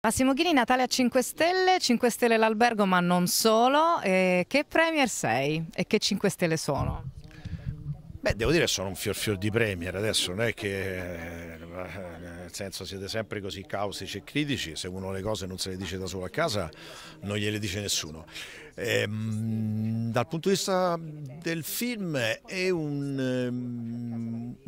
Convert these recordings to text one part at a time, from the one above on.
Massimo Ghini, Natale a 5 Stelle, 5 Stelle l'albergo ma non solo, eh, che Premier sei e che 5 Stelle sono? Beh, devo dire che sono un fior fior di Premier, adesso non è che, eh, nel senso siete sempre così caustici e critici, se uno le cose non se le dice da solo a casa non gliele dice nessuno. E, ehm, dal punto di vista del film è un ehm,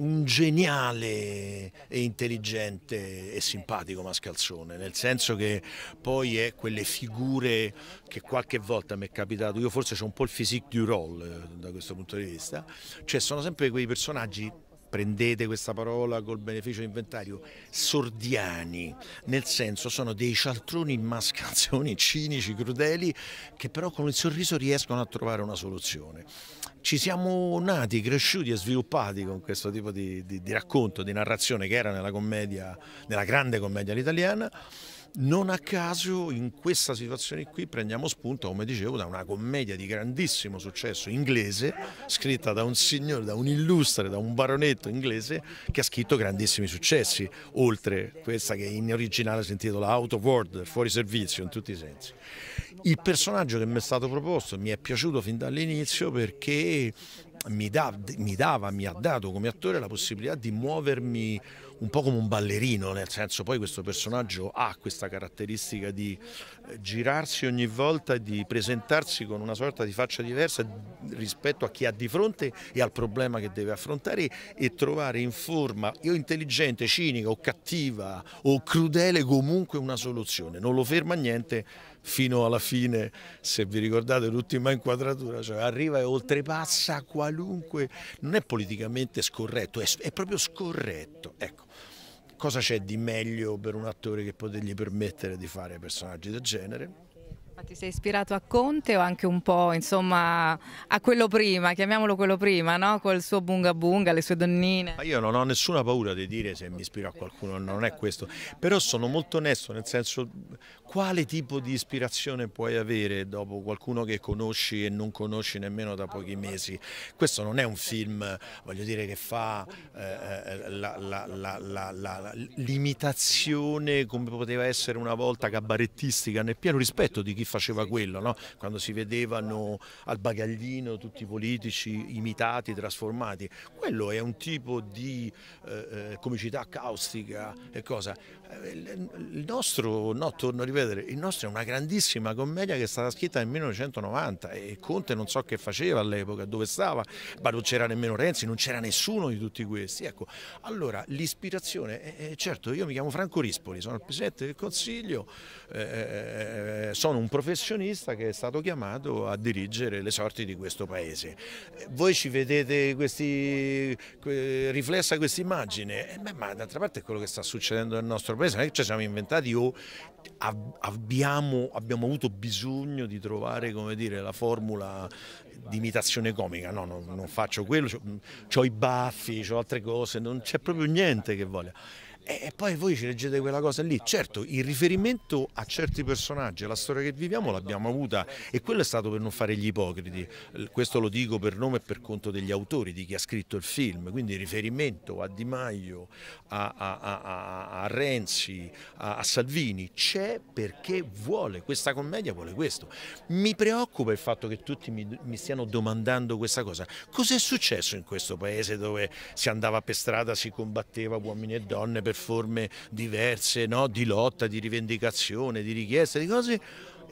un geniale e intelligente e simpatico Mascalzone, nel senso che poi è quelle figure che qualche volta mi è capitato, io forse ho un po' il physique du role eh, da questo punto di vista, cioè sono sempre quei personaggi prendete questa parola col beneficio di inventario, sordiani, nel senso sono dei cialtroni in mascalzoni, cinici, crudeli, che però con il sorriso riescono a trovare una soluzione. Ci siamo nati, cresciuti e sviluppati con questo tipo di, di, di racconto, di narrazione che era nella commedia, nella grande commedia all'italiana non a caso in questa situazione qui prendiamo spunto, come dicevo, da una commedia di grandissimo successo inglese, scritta da un signore, da un illustre, da un baronetto inglese che ha scritto grandissimi successi, oltre questa che in originale si intitola Out of Order, fuori servizio in tutti i sensi. Il personaggio che mi è stato proposto mi è piaciuto fin dall'inizio perché mi, da, mi, dava, mi ha dato come attore la possibilità di muovermi un po' come un ballerino, nel senso poi questo personaggio ha questa caratteristica di eh, girarsi ogni volta e di presentarsi con una sorta di faccia diversa rispetto a chi ha di fronte e al problema che deve affrontare e trovare in forma o intelligente, cinica o cattiva o crudele comunque una soluzione, non lo ferma niente fino alla fine, se vi ricordate l'ultima inquadratura, cioè arriva e oltrepassa qualunque, non è politicamente scorretto, è, è proprio scorretto. Ecco, cosa c'è di meglio per un attore che potergli permettere di fare personaggi del genere? Ma ti sei ispirato a Conte o anche un po' insomma a quello prima, chiamiamolo quello prima, no? Col suo bunga bunga, le sue donnine. Ma io non ho nessuna paura di dire se mi ispiro a qualcuno, non è questo. Però sono molto onesto nel senso quale tipo di ispirazione puoi avere dopo qualcuno che conosci e non conosci nemmeno da pochi mesi. Questo non è un film, voglio dire, che fa eh, eh l'imitazione come poteva essere una volta cabarettistica nel pieno rispetto di chi faceva quello, no? quando si vedevano al bagaglino tutti i politici imitati, trasformati. Quello è un tipo di eh, eh comicità caustica e cosa. Eh, il nostro, no, torno a ripetere, il nostro è una grandissima commedia che è stata scritta nel 1990 e Conte non so che faceva all'epoca, dove stava, ma non c'era nemmeno Renzi, non c'era nessuno di tutti questi. Ecco, allora l'ispirazione, eh, certo io mi chiamo Franco Rispoli, sono il Presidente del Consiglio, eh, sono un professionista che è stato chiamato a dirigere le sorti di questo paese. Voi ci vedete questi, riflessa questa immagine, eh ma d'altra parte è quello che sta succedendo nel nostro paese, non è che ci siamo inventati o abbiamo, abbiamo avuto bisogno di trovare dire, la formula di imitazione comica, no, non, non faccio quello, ho i baffi, ho altre cose, non c'è proprio niente che voglia. E poi voi ci leggete quella cosa lì. Certo, il riferimento a certi personaggi, alla storia che viviamo l'abbiamo avuta e quello è stato per non fare gli ipocriti. Questo lo dico per nome e per conto degli autori, di chi ha scritto il film. Quindi il riferimento a Di Maio, a, a, a, a Renzi, a Salvini c'è perché vuole, questa commedia vuole questo. Mi preoccupa il fatto che tutti mi, mi, stiano domandando questa cosa. Cos'è successo in questo paese dove si andava per strada, si combatteva uomini e donne? Per per forme diverse no? di lotta, di rivendicazione, di richiesta, di cose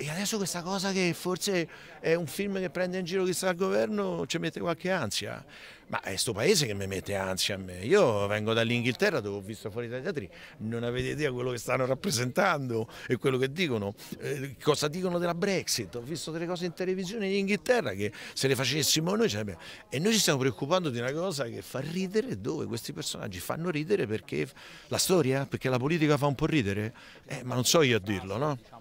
e adesso questa cosa che forse è un film che prende in giro chi sta al governo ci mette qualche ansia. Ma è sto paese che mi mette ansia a me. Io vengo dall'Inghilterra dove ho visto fuori dai teatri, non avete idea quello che stanno rappresentando e quello che dicono, eh, cosa dicono della Brexit. Ho visto delle cose in televisione in Inghilterra che se le facessimo noi cioè, e noi ci stiamo preoccupando di una cosa che fa ridere dove questi personaggi fanno ridere perché la storia, perché la politica fa un po' ridere, eh, ma non so io a dirlo, no?